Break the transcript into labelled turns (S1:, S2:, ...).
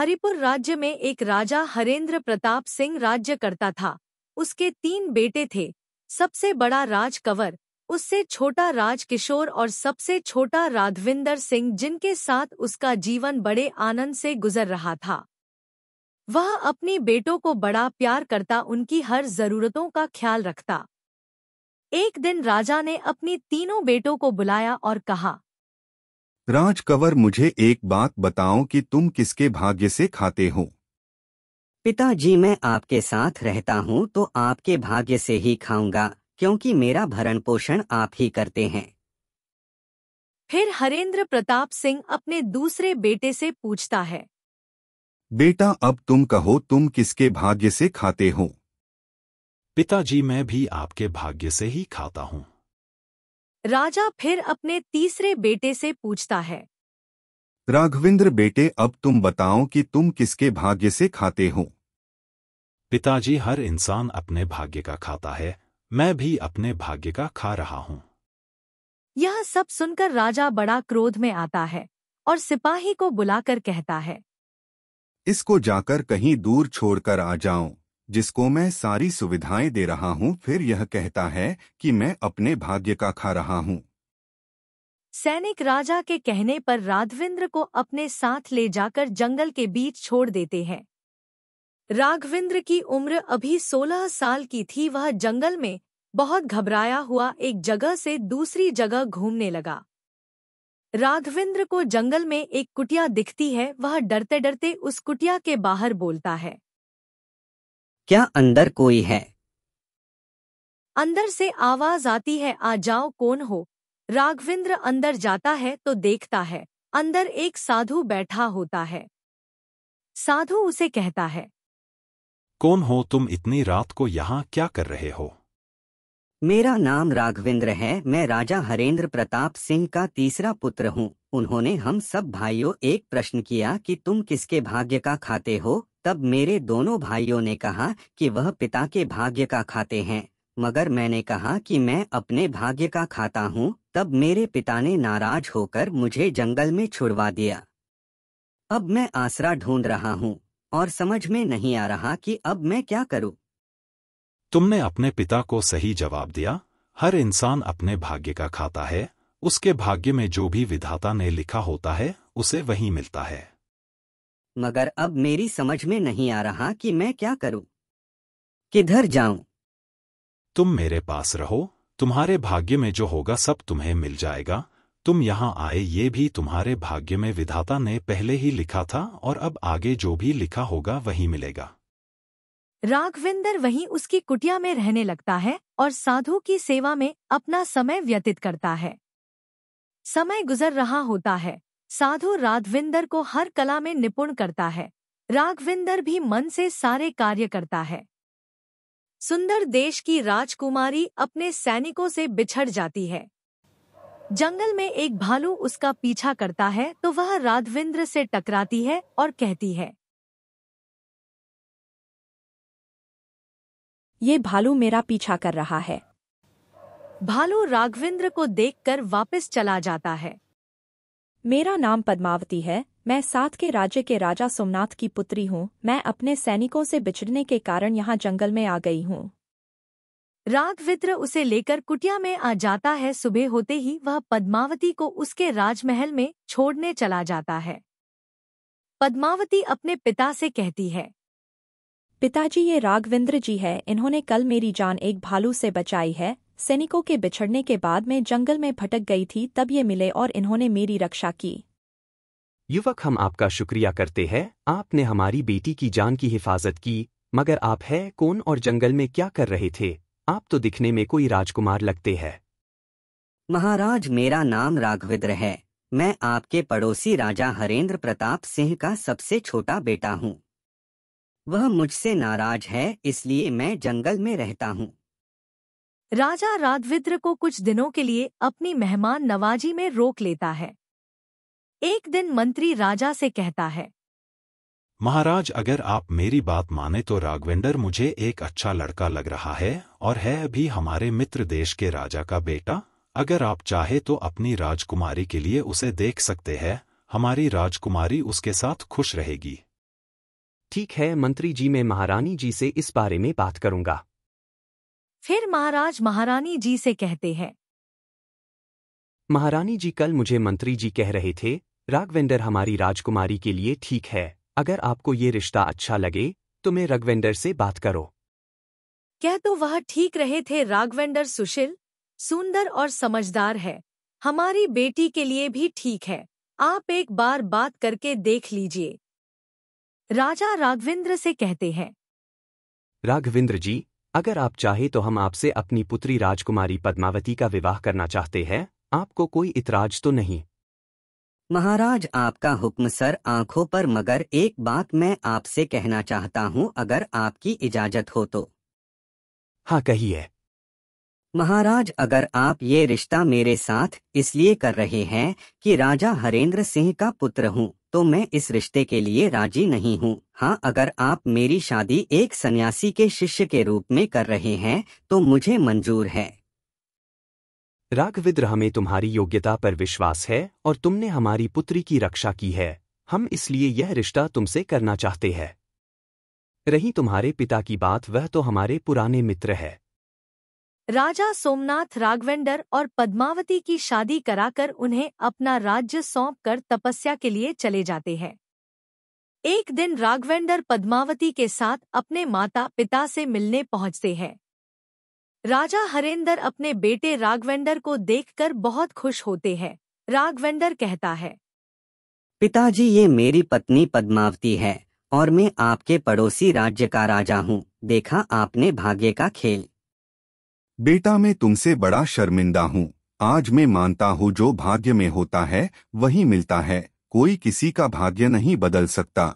S1: हरिपुर राज्य में एक राजा हरेंद्र प्रताप सिंह राज्य करता था उसके तीन बेटे थे सबसे बड़ा राज कंवर उससे छोटा राज किशोर और सबसे छोटा राधविंदर सिंह जिनके साथ उसका जीवन बड़े आनंद से गुजर रहा था वह अपने बेटों को बड़ा प्यार करता उनकी हर जरूरतों का ख्याल रखता एक दिन राजा ने अपनी तीनों बेटों को बुलाया और कहा
S2: राज मुझे एक बात बताओ कि तुम किसके भाग्य से खाते हो पिताजी मैं आपके साथ रहता हूँ तो आपके भाग्य से ही खाऊंगा क्योंकि मेरा भरण पोषण आप ही करते हैं
S1: फिर हरेंद्र प्रताप सिंह अपने दूसरे बेटे से पूछता है
S2: बेटा अब
S3: तुम कहो तुम किसके भाग्य से खाते हो पिताजी मैं भी आपके भाग्य से ही खाता हूँ
S1: राजा फिर अपने तीसरे बेटे से पूछता है
S3: राघविंद्र बेटे अब तुम बताओ कि तुम किसके भाग्य से खाते हो पिताजी हर इंसान अपने भाग्य का खाता है मैं भी अपने भाग्य का खा रहा हूँ
S1: यह सब सुनकर राजा बड़ा क्रोध में आता है और सिपाही को बुलाकर कहता है
S3: इसको जाकर कहीं दूर छोड़कर आ जाऊं जिसको मैं सारी सुविधाएं दे रहा हूं फिर यह कहता है कि मैं अपने भाग्य का खा रहा हूं
S1: सैनिक राजा के कहने पर राघविंद्र को अपने साथ ले जाकर जंगल के बीच छोड़ देते हैं राघविंद्र की उम्र अभी सोलह साल की थी वह जंगल में बहुत घबराया हुआ एक जगह से दूसरी जगह घूमने लगा राघविंद्र को जंगल में एक कुटिया दिखती है वह डरते डरते उस कुटिया के बाहर बोलता है
S2: क्या अंदर कोई है
S1: अंदर से आवाज आती है आ जाओ कौन हो राघविंद्र अंदर जाता है तो देखता है अंदर एक साधु बैठा होता है साधु उसे
S2: कहता है कौन हो तुम इतनी रात को यहाँ क्या कर रहे हो मेरा नाम राघविंद्र है मैं राजा हरेंद्र प्रताप सिंह का तीसरा पुत्र हूँ उन्होंने हम सब भाइयों एक प्रश्न किया कि तुम किसके भाग्य का खाते हो तब मेरे दोनों भाइयों ने कहा कि वह पिता के भाग्य का खाते हैं मगर मैंने कहा कि मैं अपने भाग्य का खाता हूँ तब मेरे पिता ने नाराज होकर मुझे जंगल में छुड़वा दिया अब मैं आसरा ढूंढ रहा हूँ और समझ में नहीं आ रहा कि अब मैं क्या करूँ
S3: तुमने अपने पिता को सही जवाब दिया हर इंसान अपने भाग्य का खाता है उसके भाग्य में जो भी विधाता ने लिखा होता है उसे वही मिलता है
S2: मगर अब मेरी समझ में नहीं आ रहा कि मैं क्या करूं किधर जाऊं तुम मेरे
S3: पास रहो तुम्हारे भाग्य में जो होगा सब तुम्हें मिल जाएगा तुम यहाँ आए ये भी तुम्हारे भाग्य में विधाता ने पहले ही लिखा था और अब आगे जो भी लिखा होगा वही मिलेगा
S1: राघविंदर वहीं उसकी कुटिया में रहने लगता है और साधु की सेवा में अपना समय व्यतीत करता है समय गुजर रहा होता है साधु राघविंदर को हर कला में निपुण करता है राघविंदर भी मन से सारे कार्य करता है सुंदर देश की राजकुमारी अपने सैनिकों से बिछड़ जाती है जंगल में एक भालू उसका पीछा करता है तो वह राघविंद्र से टकराती है और कहती है ये भालू मेरा पीछा कर रहा है भालू राघविंद्र को देखकर वापस चला जाता है मेरा नाम पद्मावती है मैं साथ के राज्य के राजा सोमनाथ की पुत्री हूँ मैं अपने सैनिकों से बिछड़ने के कारण यहाँ जंगल में आ गई हूँ राघवित्र उसे लेकर कुटिया में आ जाता है सुबह होते ही वह पद्मावती को उसके राजमहल में छोड़ने चला जाता है पद्मावती अपने पिता से कहती है पिताजी ये राघविंद्र जी है इन्होंने कल मेरी जान एक भालू से बचाई है सैनिकों के बिछड़ने के बाद मैं जंगल में भटक गई थी तब ये मिले और इन्होंने मेरी रक्षा की
S4: युवक हम आपका शुक्रिया करते हैं आपने हमारी बेटी की जान की हिफाजत की मगर आप है कौन और जंगल में क्या कर रहे थे आप तो दिखने में
S2: कोई राजकुमार लगते हैं महाराज मेरा नाम राघविद्र है मैं आपके पड़ोसी राजा हरेंद्र प्रताप सिंह का सबसे छोटा बेटा हूँ वह मुझसे नाराज है इसलिए मैं जंगल में रहता हूँ
S1: राजा राधविद्र को कुछ दिनों के लिए अपनी मेहमान नवाजी में रोक लेता है एक दिन मंत्री राजा से कहता है
S3: महाराज अगर आप मेरी बात माने तो राघवेंडर मुझे एक अच्छा लड़का लग रहा है और है अभी हमारे मित्र देश के राजा का बेटा अगर आप चाहे तो अपनी राजकुमारी के लिए उसे देख सकते हैं हमारी राजकुमारी उसके साथ खुश रहेगी ठीक
S4: है मंत्री जी मैं महारानी जी से इस बारे में बात करूंगा
S1: फिर महाराज महारानी जी से कहते हैं
S4: महारानी जी कल मुझे मंत्री जी कह रहे थे राघवेंडर हमारी राजकुमारी के लिए ठीक है अगर आपको ये रिश्ता अच्छा लगे तो मैं रघवेंद्र से बात करो
S1: क्या तो वह ठीक रहे थे राघवेंडर सुशील सुंदर और समझदार है हमारी बेटी के लिए भी ठीक है आप एक बार बात करके देख लीजिए राजा राघवेंद्र से कहते हैं
S4: राघवेंद्र जी अगर आप चाहे तो हम आपसे अपनी पुत्री राजकुमारी पद्मावती का विवाह करना चाहते हैं आपको कोई इतराज तो नहीं
S2: महाराज आपका हुक्म सर आंखों पर मगर एक बात मैं आपसे कहना चाहता हूँ अगर आपकी इजाजत हो तो हाँ कहिए महाराज अगर आप ये रिश्ता मेरे साथ इसलिए कर रहे हैं कि राजा हरेंद्र सिंह का पुत्र हूँ तो मैं इस रिश्ते के लिए राजी नहीं हूँ हाँ अगर आप मेरी शादी एक सन्यासी के शिष्य के रूप में कर रहे हैं तो मुझे मंजूर है
S4: राघविद्र हमें तुम्हारी योग्यता पर विश्वास है और तुमने हमारी पुत्री की रक्षा की है हम इसलिए यह रिश्ता तुमसे करना चाहते हैं रही तुम्हारे पिता की बात वह तो हमारे पुराने मित्र है
S1: राजा सोमनाथ राघवेंडर और पद्मावती की शादी कराकर उन्हें अपना राज्य सौंप कर तपस्या के लिए चले जाते हैं एक दिन राघवेंडर पद्मावती के साथ अपने माता पिता से मिलने पहुंचते हैं राजा हरेंदर अपने बेटे राघवेंडर को देखकर बहुत खुश होते हैं राघवेंडर कहता है
S2: पिताजी ये मेरी पत्नी पद्मावती है और मैं आपके पड़ोसी राज्य का राजा हूँ देखा आपने भाग्य का खेल
S3: बेटा मैं तुमसे बड़ा शर्मिंदा हूँ आज मैं मानता हूँ जो भाग्य में होता है वही मिलता है कोई किसी का भाग्य नहीं बदल सकता